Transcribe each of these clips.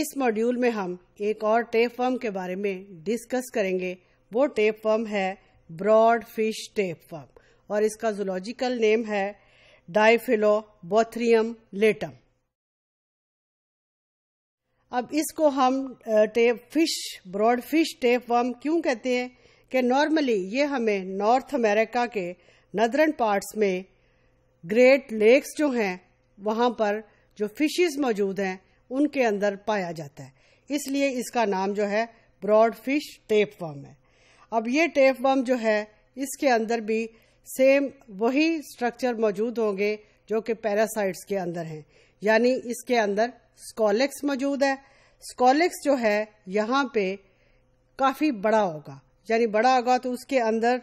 इस मॉड्यूल में हम एक और टेप वर्म के बारे में डिस्कस करेंगे वो टेप वर्म है ब्रॉड फिश टेप वर्म और इसका जोलॉजिकल नेम है बोथरियम लेटम अब इसको हम tape fish broad fish tape worm क्यों कहते हैं कि नॉर्मली ये हमें नॉर्थ अमेरिका के नदरन पार्ट्स में ग्रेट लेक्स जो हैं वहाँ पर जो फिशेस मौजूद हैं उनके अंदर पाया जाता है इसलिए इसका नाम जो है ब्रॉड फिश टेप वर्म है अब ये टेप वर्म जो है इसके अंदर भी सेम वही स्ट्रक्चर मौजूद होंगे जो कि पैरासाइट्स के अंदर हैं यानी इसके अंदर स्कॉलेक्स मौजूद है स्कॉलेक्स जो है यहाँ पे काफ़ी बड़ा होगा यानी बड़ा होगा तो उसके अंदर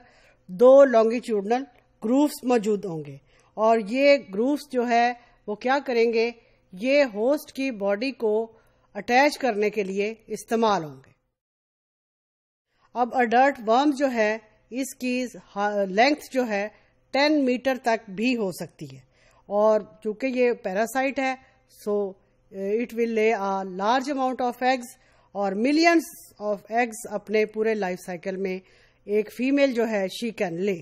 दो लॉन्गिट्यूडनल ग्रूव्स मौजूद होंगे और ये ग्रूव्स जो है वो क्या करेंगे ये होस्ट की बॉडी को अटैच करने के लिए इस्तेमाल होंगे अब अडर्ट वर्म जो है इसकी लेंथ जो है 10 मीटर तक भी हो सकती है और चूंकि ये पैरासाइट है सो it will lay a large amount of eggs और मिलियंस ऑफ एग्स अपने पूरे लाइफ साइकिल में एक फीमेल जो है शी कैन ले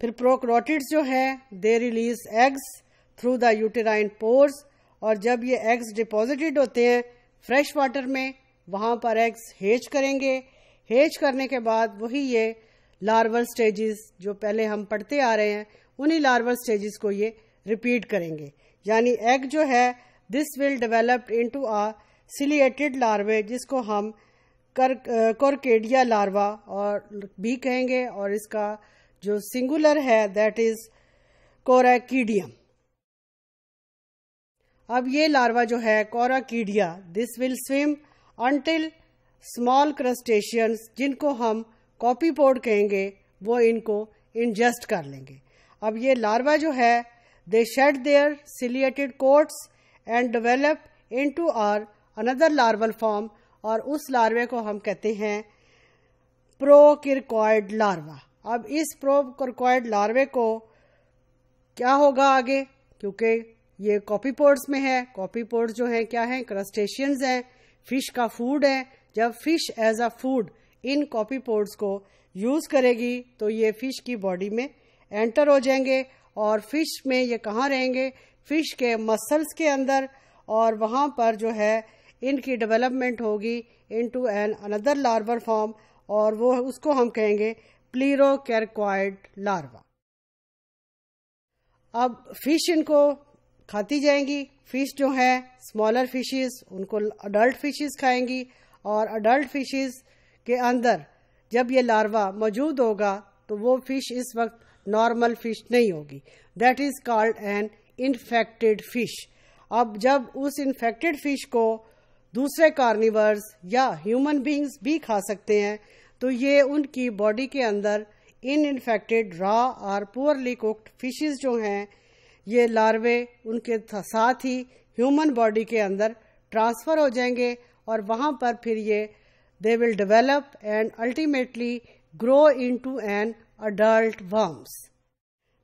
फिर प्रोक्रोटिड्स जो है they release eggs through the uterine pores और जब ये एग्स डिपॉजिटेड होते हैं फ्रेश वाटर में वहाँ पर एग्स हेज करेंगे हेज करने के बाद वही ये लार्वल स्टेजेस जो पहले हम पढ़ते आ रहे हैं उन्हीं लार्वल स्टेजेस को ये रिपीट करेंगे यानी एग जो है this will developed into a ciliated larvae जिसको हम कर कोरकेडिया लार्वा और भी कहेंगे और इसका जो सिंगुलर है दैट इज कोराकीडियम अब ये लार्वा जो है coracidia this will swim until small crustaceans जिनको हम कॉपी पोड कहेंगे वो इनको इंजेस्ट कर लेंगे अब ये लार्वा जो है they shed their ciliated coats and develop into are another larval form और उस लार्वे को हम कहते हैं किरकॉयड लार्वा अब इस प्रो किरकॉयड लार्वे को क्या होगा आगे क्योंकि ये कॉपीपोर्ड्स में है कॉपीपोर्ट्स जो है क्या है क्रस्टेशियंस हैं फिश का फूड है जब fish as a food in copepods को यूज करेगी तो ये फिश की बॉडी में एंटर हो जाएंगे और फिश में ये कहाँ रहेंगे फिश के मसल्स के अंदर और वहां पर जो है इनकी डेवलपमेंट होगी into an another larval form और वो उसको हम कहेंगे प्लीरो लार्वा अब फिश इनको खाती जाएंगी फिश जो है स्मॉलर फिशेस उनको अडल्ट फिशेस खाएंगी और अडल्ट फिशेस के अंदर जब ये लार्वा मौजूद होगा तो वो फिश इस वक्त नॉर्मल फिश नहीं होगी that is called an infected fish अब जब उस इन्फेक्टेड फिश को दूसरे कार्निवर्स या ह्यूमन बींग्स भी खा सकते हैं तो ये उनकी बॉडी के अंदर इन इन्फेक्टेड रॉ और पुअरली कुक्ड फिशेज जो हैं ये लार्वे उनके साथ ही ह्यूमन बॉडी के अंदर ट्रांसफ़र हो जाएंगे और वहाँ पर फिर ये they will develop and ultimately grow an adult worms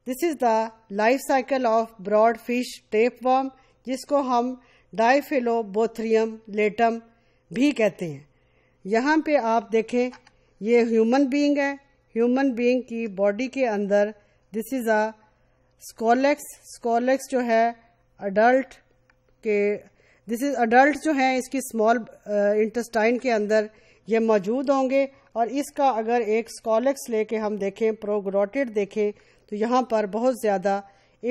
this is the life cycle of broad fish tape worm जिसको हम डाइफिलोबोथ्रियम लेटम भी कहते हैं यहाँ पे आप देखें ये ह्यूमन बीइंग है ह्यूमन बीइंग की बॉडी के अंदर this is a scolex scolex जो है अडल्ट के दिस इज अडल्ट जो हैं इसकी स्मॉल इंटेस्टाइन uh, के अंदर ये मौजूद होंगे और इसका अगर एक स्कॉलेक्स लेके हम देखें प्रोग्रोटेड देखें तो यहाँ पर बहुत ज़्यादा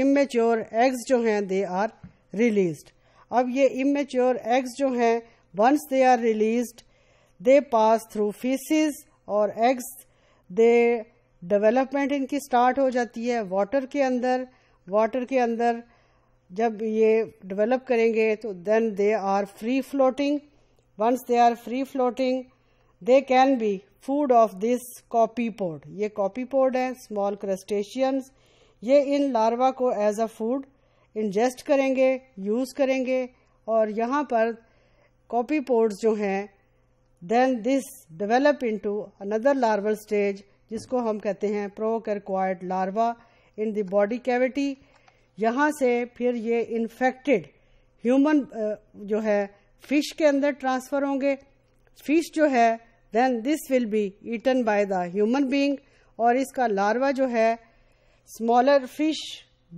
इमेच्योर एग्स जो हैं दे आर रिलीज्ड अब ये इमेच्योर एग्स जो हैं once they are released they pass through faeces और एग्स दे डेवलपमेंट इनकी स्टार्ट हो जाती है वाटर के अंदर वाटर के अंदर जब ये डेवलप करेंगे तो then they are free floating once they are free floating they can be food of this copepod ये कॉपी पोड है स्मॉल क्रस्टेशियंस ये इन लार्वा को एज अ फूड इंजेस्ट करेंगे यूज़ करेंगे और यहाँ पर कॉपी पोड्स जो हैं then this develop into another larval stage जिसको हम कहते हैं procercoid larva in the body cavity यहाँ से फिर ये इन्फेक्टेड ह्यूमन जो है फिश के अंदर ट्रांसफ़र होंगे फिश जो है then this will be eaten by the human being और इसका लार्वा जो है स्मॉलर फिश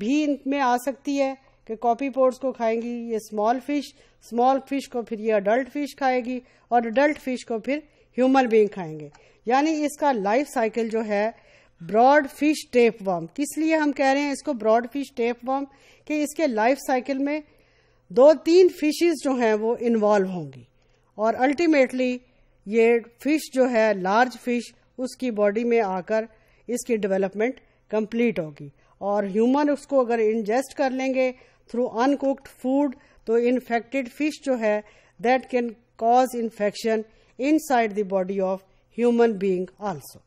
भी इनमें आ सकती है कि कॉपी पोर्ट्स को खाएंगी ये स्मॉल फिश स्मॉल फिश को फिर ये अडल्ट फिश खाएगी और अडल्ट फिश को फिर ह्यूमन बींग खाएंगे यानी इसका लाइफ साइकिल जो है ब्रॉड फिश टेप वर्म किस लिए हम कह रहे हैं इसको ब्रॉड फिश टेप वर्म कि इसके लाइफ साइकिल में दो तीन फिशेस जो हैं वो इन्वॉल्व होंगी और अल्टीमेटली ये फिश जो है लार्ज फिश उसकी बॉडी में आकर इसकी डेवलपमेंट कंप्लीट होगी और ह्यूमन उसको अगर इंजेस्ट कर लेंगे थ्रू अनकुक्ड फूड तो इन्फेक्टेड फिश जो है that can cause infection inside the body of human being also.